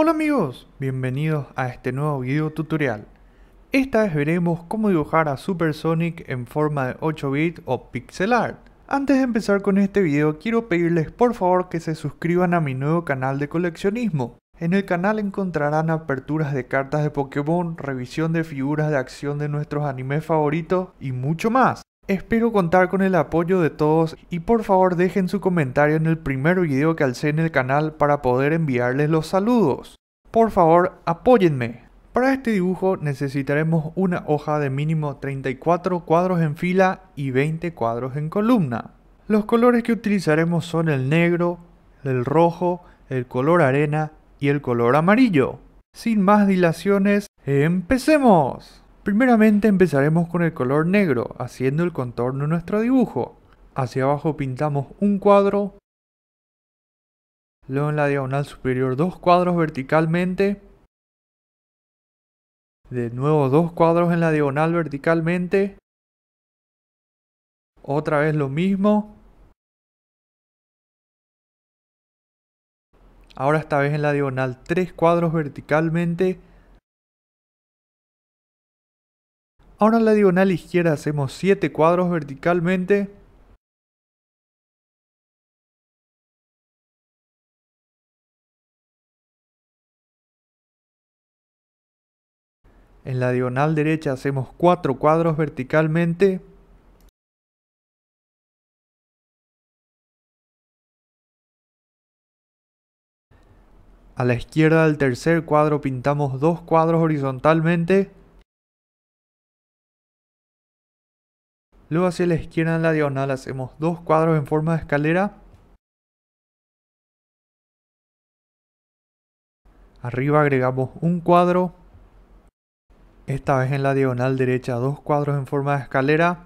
Hola amigos, bienvenidos a este nuevo video tutorial. Esta vez veremos cómo dibujar a Super Sonic en forma de 8 bit o pixel art. Antes de empezar con este video quiero pedirles por favor que se suscriban a mi nuevo canal de coleccionismo. En el canal encontrarán aperturas de cartas de Pokémon, revisión de figuras de acción de nuestros animes favoritos y mucho más. Espero contar con el apoyo de todos y por favor dejen su comentario en el primer video que alcé en el canal para poder enviarles los saludos. Por favor, apóyenme. Para este dibujo necesitaremos una hoja de mínimo 34 cuadros en fila y 20 cuadros en columna. Los colores que utilizaremos son el negro, el rojo, el color arena y el color amarillo. Sin más dilaciones, ¡empecemos! Primeramente empezaremos con el color negro, haciendo el contorno de nuestro dibujo. Hacia abajo pintamos un cuadro, luego en la diagonal superior dos cuadros verticalmente, de nuevo dos cuadros en la diagonal verticalmente, otra vez lo mismo, ahora esta vez en la diagonal tres cuadros verticalmente, Ahora en la diagonal izquierda hacemos 7 cuadros verticalmente. En la diagonal derecha hacemos 4 cuadros verticalmente. A la izquierda del tercer cuadro pintamos 2 cuadros horizontalmente. Luego hacia la izquierda en la diagonal hacemos dos cuadros en forma de escalera. Arriba agregamos un cuadro. Esta vez en la diagonal derecha dos cuadros en forma de escalera.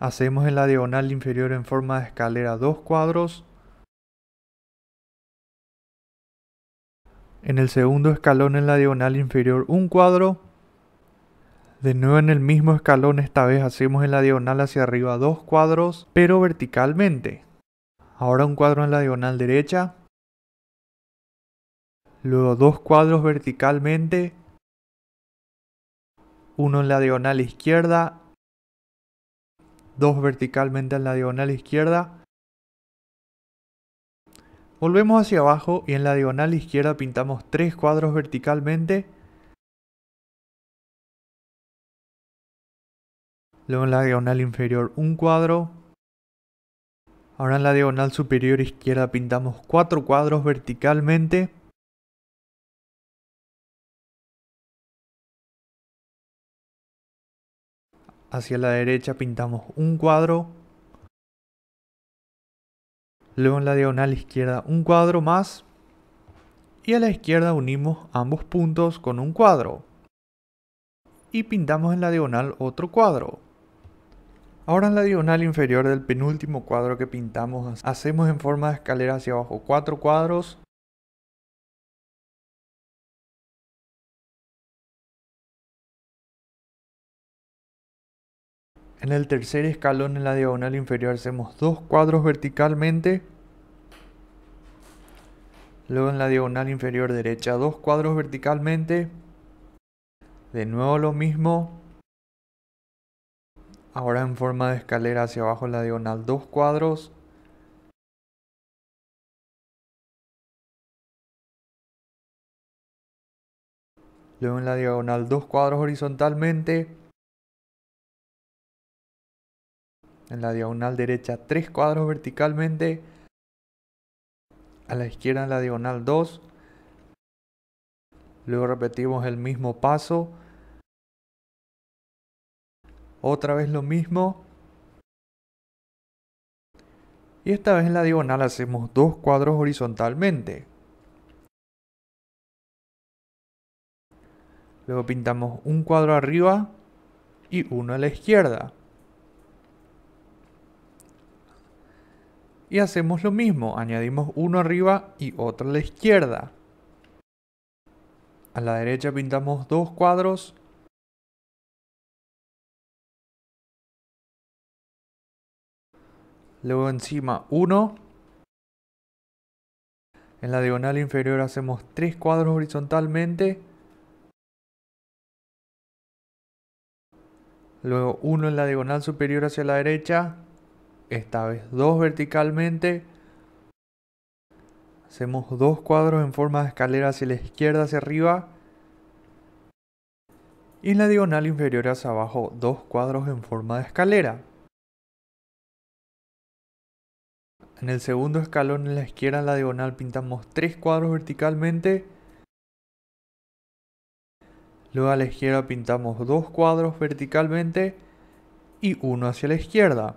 Hacemos en la diagonal inferior en forma de escalera dos cuadros. En el segundo escalón en la diagonal inferior un cuadro. De nuevo en el mismo escalón, esta vez hacemos en la diagonal hacia arriba dos cuadros, pero verticalmente. Ahora un cuadro en la diagonal derecha. Luego dos cuadros verticalmente. Uno en la diagonal izquierda. Dos verticalmente en la diagonal izquierda. Volvemos hacia abajo y en la diagonal izquierda pintamos tres cuadros verticalmente luego en la diagonal inferior un cuadro. Ahora en la diagonal superior izquierda pintamos cuatro cuadros verticalmente. Hacia la derecha pintamos un cuadro. Luego en la diagonal izquierda un cuadro más. Y a la izquierda unimos ambos puntos con un cuadro. Y pintamos en la diagonal otro cuadro. Ahora en la diagonal inferior del penúltimo cuadro que pintamos hacemos en forma de escalera hacia abajo cuatro cuadros. En el tercer escalón en la diagonal inferior hacemos dos cuadros verticalmente. Luego en la diagonal inferior derecha dos cuadros verticalmente. De nuevo lo mismo ahora en forma de escalera hacia abajo la diagonal, dos cuadros luego en la diagonal dos cuadros horizontalmente, en la diagonal derecha tres cuadros verticalmente, a la izquierda en la diagonal 2, luego repetimos el mismo paso, otra vez lo mismo. Y esta vez en la diagonal hacemos dos cuadros horizontalmente. Luego pintamos un cuadro arriba y uno a la izquierda. Y hacemos lo mismo, añadimos uno arriba y otro a la izquierda. A la derecha pintamos dos cuadros Luego encima 1. En la diagonal inferior hacemos 3 cuadros horizontalmente. Luego 1 en la diagonal superior hacia la derecha. Esta vez 2 verticalmente. Hacemos 2 cuadros en forma de escalera hacia la izquierda, hacia arriba. Y en la diagonal inferior hacia abajo 2 cuadros en forma de escalera. En el segundo escalón en la izquierda en la diagonal pintamos tres cuadros verticalmente. Luego a la izquierda pintamos dos cuadros verticalmente y uno hacia la izquierda.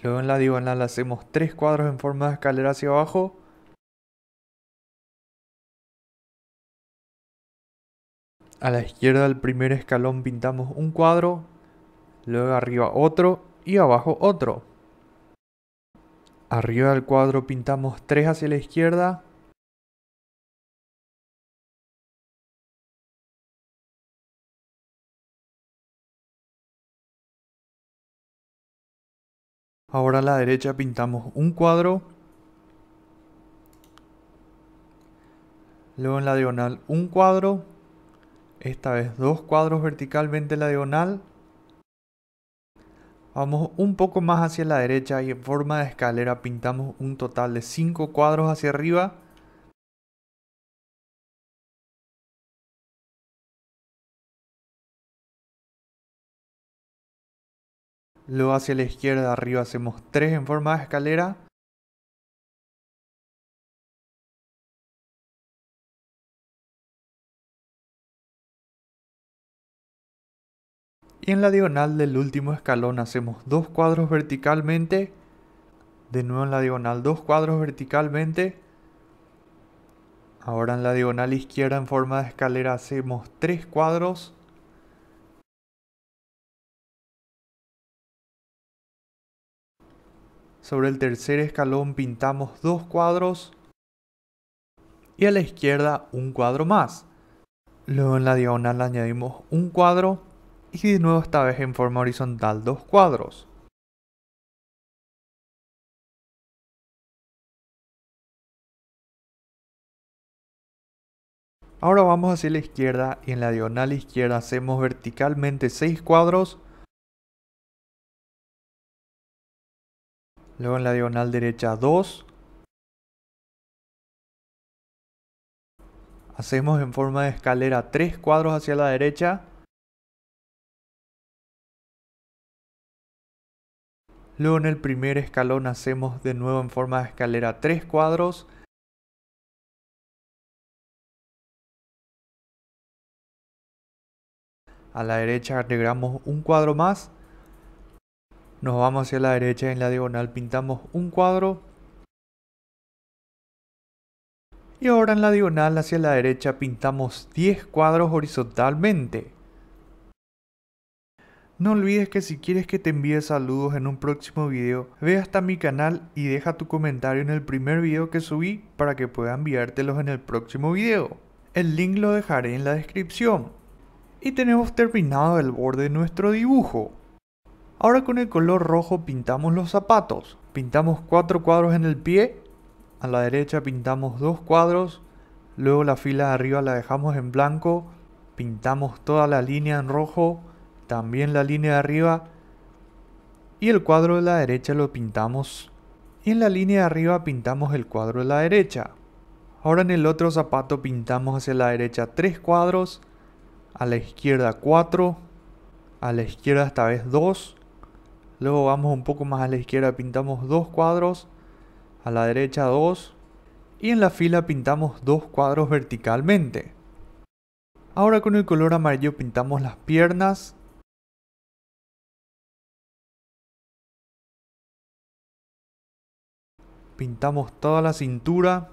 Luego en la diagonal hacemos tres cuadros en forma de escalera hacia abajo. A la izquierda del primer escalón pintamos un cuadro, luego arriba otro y abajo otro. Arriba del cuadro pintamos tres hacia la izquierda, Ahora a la derecha pintamos un cuadro. Luego en la diagonal un cuadro. Esta vez dos cuadros verticalmente en la diagonal. Vamos un poco más hacia la derecha y en forma de escalera pintamos un total de 5 cuadros hacia arriba. Luego hacia la izquierda arriba hacemos 3 en forma de escalera. y en la diagonal del último escalón hacemos dos cuadros verticalmente, de nuevo en la diagonal dos cuadros verticalmente, ahora en la diagonal izquierda en forma de escalera hacemos tres cuadros, sobre el tercer escalón pintamos dos cuadros y a la izquierda un cuadro más. Luego en la diagonal añadimos un cuadro y de nuevo esta vez en forma horizontal dos cuadros. Ahora vamos hacia la izquierda y en la diagonal izquierda hacemos verticalmente seis cuadros. Luego en la diagonal derecha dos. Hacemos en forma de escalera tres cuadros hacia la derecha. Luego en el primer escalón hacemos de nuevo en forma de escalera tres cuadros. A la derecha agregamos un cuadro más. Nos vamos hacia la derecha y en la diagonal pintamos un cuadro. Y ahora en la diagonal hacia la derecha pintamos 10 cuadros horizontalmente. No olvides que si quieres que te envíe saludos en un próximo video, ve hasta mi canal y deja tu comentario en el primer video que subí para que pueda enviártelos en el próximo video. El link lo dejaré en la descripción. Y tenemos terminado el borde de nuestro dibujo. Ahora con el color rojo pintamos los zapatos. Pintamos cuatro cuadros en el pie, a la derecha pintamos dos cuadros, luego la fila de arriba la dejamos en blanco, pintamos toda la línea en rojo, también la línea de arriba y el cuadro de la derecha lo pintamos y en la línea de arriba pintamos el cuadro de la derecha. Ahora en el otro zapato pintamos hacia la derecha tres cuadros, a la izquierda 4, a la izquierda esta vez 2, luego vamos un poco más a la izquierda pintamos dos cuadros, a la derecha 2 y en la fila pintamos dos cuadros verticalmente. Ahora con el color amarillo pintamos las piernas Pintamos toda la cintura.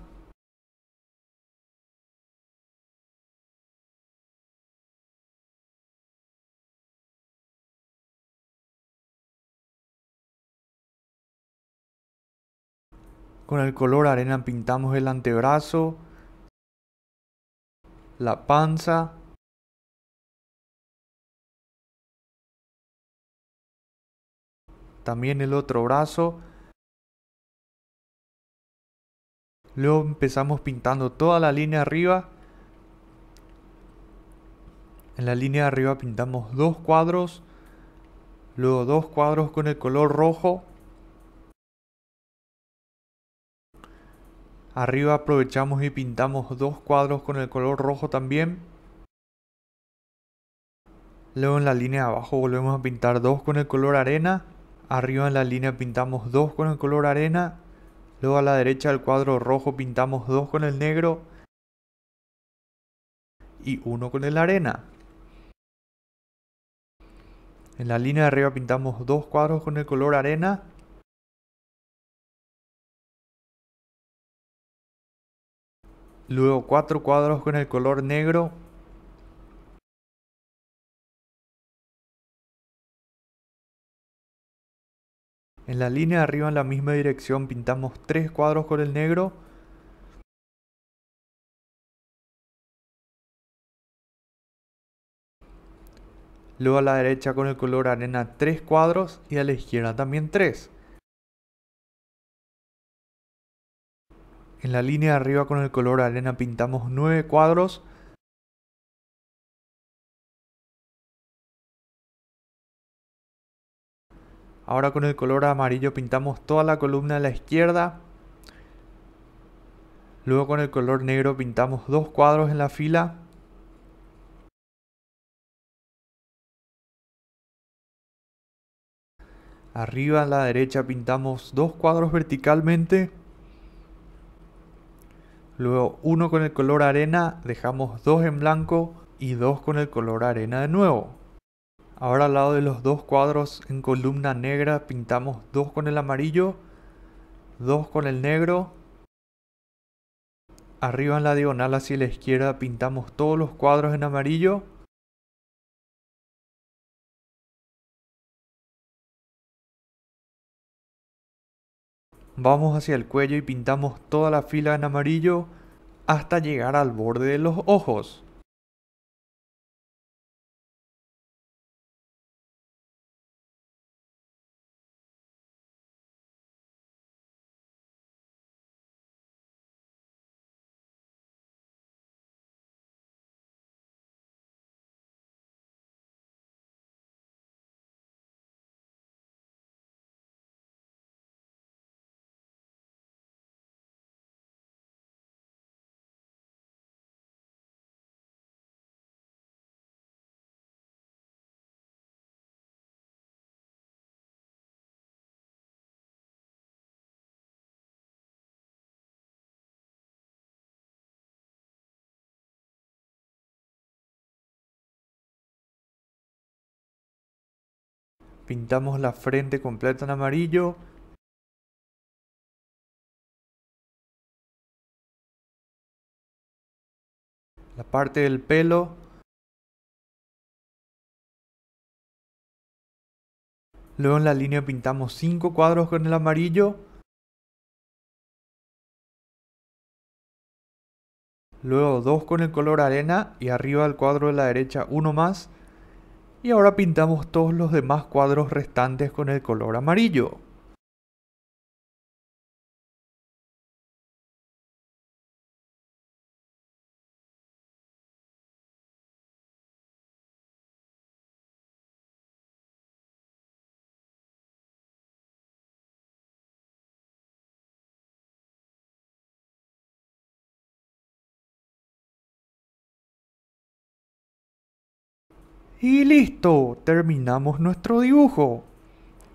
Con el color arena pintamos el antebrazo, la panza, también el otro brazo Luego empezamos pintando toda la línea arriba. En la línea de arriba pintamos dos cuadros. Luego dos cuadros con el color rojo. Arriba aprovechamos y pintamos dos cuadros con el color rojo también. Luego en la línea de abajo volvemos a pintar dos con el color arena. Arriba en la línea pintamos dos con el color arena Luego a la derecha del cuadro rojo pintamos dos con el negro y uno con el arena. En la línea de arriba pintamos dos cuadros con el color arena. Luego cuatro cuadros con el color negro En la línea de arriba en la misma dirección pintamos tres cuadros con el negro. Luego a la derecha con el color arena tres cuadros y a la izquierda también tres. En la línea de arriba con el color arena pintamos nueve cuadros Ahora con el color amarillo pintamos toda la columna a la izquierda. Luego con el color negro pintamos dos cuadros en la fila. Arriba a la derecha pintamos dos cuadros verticalmente. Luego uno con el color arena, dejamos dos en blanco y dos con el color arena de nuevo. Ahora al lado de los dos cuadros en columna negra pintamos dos con el amarillo, dos con el negro. Arriba en la diagonal hacia la izquierda pintamos todos los cuadros en amarillo. Vamos hacia el cuello y pintamos toda la fila en amarillo hasta llegar al borde de los ojos. pintamos la frente completa en amarillo. La parte del pelo. Luego en la línea pintamos 5 cuadros con el amarillo. Luego 2 con el color arena y arriba del cuadro de la derecha uno más y ahora pintamos todos los demás cuadros restantes con el color amarillo. Y listo, terminamos nuestro dibujo.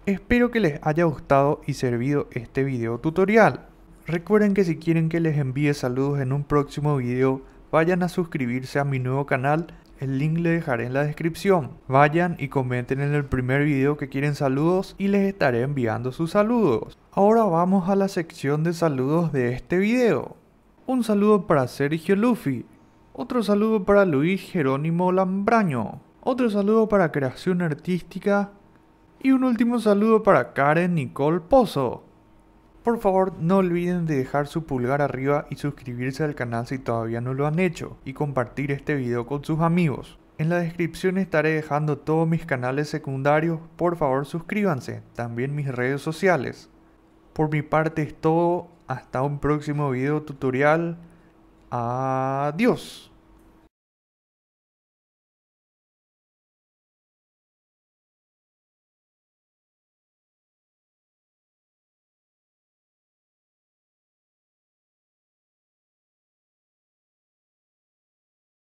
Espero que les haya gustado y servido este video tutorial. Recuerden que si quieren que les envíe saludos en un próximo video, vayan a suscribirse a mi nuevo canal, el link le dejaré en la descripción. Vayan y comenten en el primer video que quieren saludos y les estaré enviando sus saludos. Ahora vamos a la sección de saludos de este video. Un saludo para Sergio Luffy, otro saludo para Luis Jerónimo Lambraño, otro saludo para Creación Artística. Y un último saludo para Karen Nicole Pozo. Por favor, no olviden de dejar su pulgar arriba y suscribirse al canal si todavía no lo han hecho y compartir este video con sus amigos. En la descripción estaré dejando todos mis canales secundarios, por favor suscríbanse, también mis redes sociales. Por mi parte es todo, hasta un próximo video tutorial. Adiós.